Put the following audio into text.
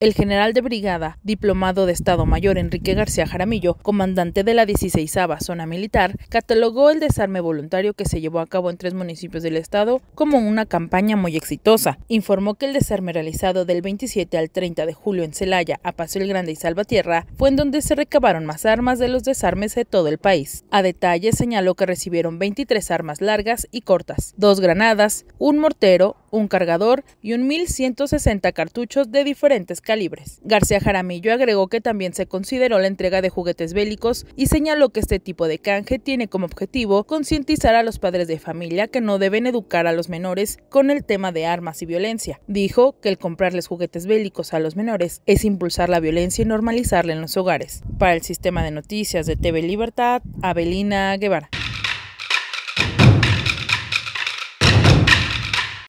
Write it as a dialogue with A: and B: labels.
A: El general de brigada, diplomado de Estado Mayor Enrique García Jaramillo, comandante de la 16 Zona Militar, catalogó el desarme voluntario que se llevó a cabo en tres municipios del estado como una campaña muy exitosa. Informó que el desarme realizado del 27 al 30 de julio en Celaya, a Paso el Grande y Salvatierra fue en donde se recabaron más armas de los desarmes de todo el país. A detalle señaló que recibieron 23 armas largas y cortas, dos granadas, un mortero, un cargador y un 1.160 cartuchos de diferentes calibres. García Jaramillo agregó que también se consideró la entrega de juguetes bélicos y señaló que este tipo de canje tiene como objetivo concientizar a los padres de familia que no deben educar a los menores con el tema de armas y violencia. Dijo que el comprarles juguetes bélicos a los menores es impulsar la violencia y normalizarla en los hogares. Para el sistema de noticias de TV Libertad, Abelina Guevara.